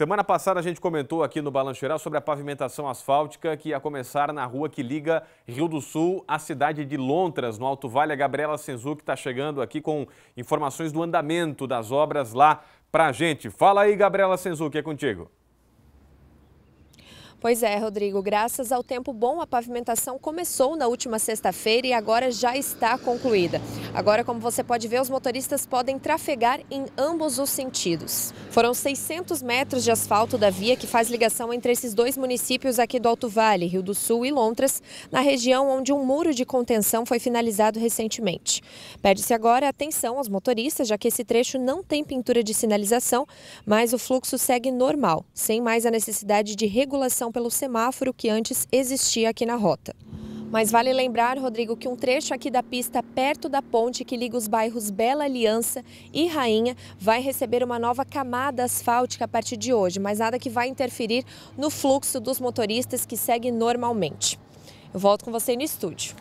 Semana passada a gente comentou aqui no Balanço Geral sobre a pavimentação asfáltica que ia começar na rua que liga Rio do Sul à cidade de Lontras, no Alto Vale. A Gabriela que está chegando aqui com informações do andamento das obras lá para a gente. Fala aí, Gabriela Senzu, que é contigo. Pois é, Rodrigo, graças ao tempo bom, a pavimentação começou na última sexta-feira e agora já está concluída. Agora, como você pode ver, os motoristas podem trafegar em ambos os sentidos. Foram 600 metros de asfalto da via que faz ligação entre esses dois municípios aqui do Alto Vale, Rio do Sul e Lontras, na região onde um muro de contenção foi finalizado recentemente. Pede-se agora atenção aos motoristas, já que esse trecho não tem pintura de sinalização, mas o fluxo segue normal, sem mais a necessidade de regulação pelo semáforo que antes existia aqui na rota. Mas vale lembrar, Rodrigo, que um trecho aqui da pista perto da ponte que liga os bairros Bela Aliança e Rainha vai receber uma nova camada asfáltica a partir de hoje, mas nada que vai interferir no fluxo dos motoristas que segue normalmente. Eu volto com você no estúdio.